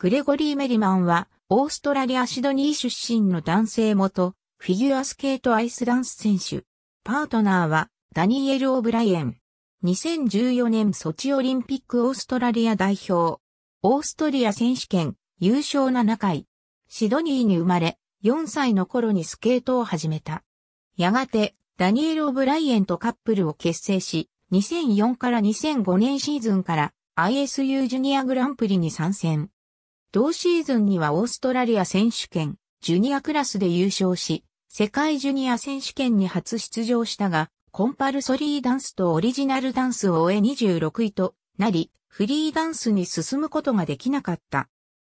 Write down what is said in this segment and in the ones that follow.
グレゴリー・メリマンは、オーストラリア・シドニー出身の男性元、フィギュアスケートアイスダンス選手。パートナーは、ダニエル・オブライエン。2014年ソチオリンピックオーストラリア代表。オーストリア選手権、優勝7回。シドニーに生まれ、4歳の頃にスケートを始めた。やがて、ダニエル・オブライエンとカップルを結成し、2004から2005年シーズンから ISU ジュニアグランプリに参戦。同シーズンにはオーストラリア選手権、ジュニアクラスで優勝し、世界ジュニア選手権に初出場したが、コンパルソリーダンスとオリジナルダンスを終え26位となり、フリーダンスに進むことができなかった。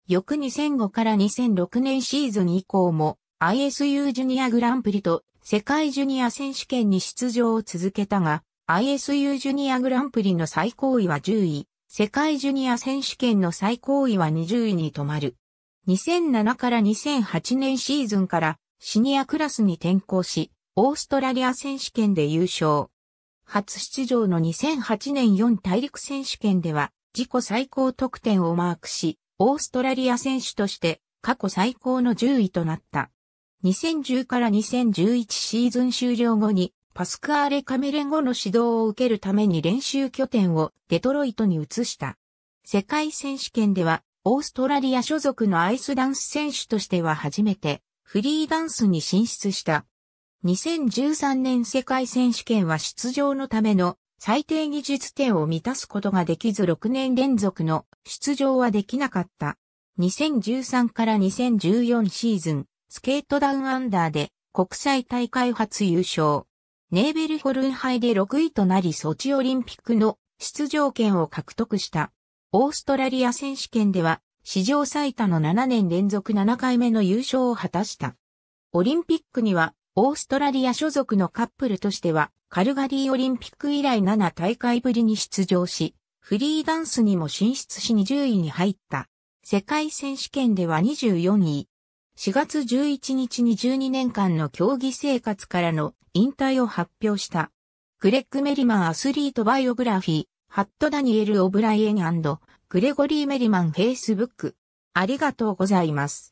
翌2005から2006年シーズン以降も ISU ジュニアグランプリと世界ジュニア選手権に出場を続けたが、ISU ジュニアグランプリの最高位は10位。世界ジュニア選手権の最高位は20位に止まる。2007から2008年シーズンからシニアクラスに転向し、オーストラリア選手権で優勝。初出場の2008年4大陸選手権では自己最高得点をマークし、オーストラリア選手として過去最高の10位となった。2010から2011シーズン終了後にパスカーレ・カメレ後の指導を受けるために練習拠点をデトロイトに移した。世界選手権では、オーストラリア所属のアイスダンス選手としては初めて、フリーダンスに進出した。2013年世界選手権は出場のための最低技術点を満たすことができず6年連続の出場はできなかった。2013から2014シーズン、スケートダウンアンダーで国際大会初優勝。ネーベルホルン杯で6位となりソチオリンピックの出場権を獲得した。オーストラリア選手権では史上最多の7年連続7回目の優勝を果たした。オリンピックにはオーストラリア所属のカップルとしてはカルガリーオリンピック以来7大会ぶりに出場し、フリーダンスにも進出し20位に入った。世界選手権では24位。4月11日に12年間の競技生活からの引退を発表した。グレッグ・メリマンアスリートバイオグラフィー、ハット・ダニエル・オブライエングレゴリー・メリマン・フェイスブック。ありがとうございます。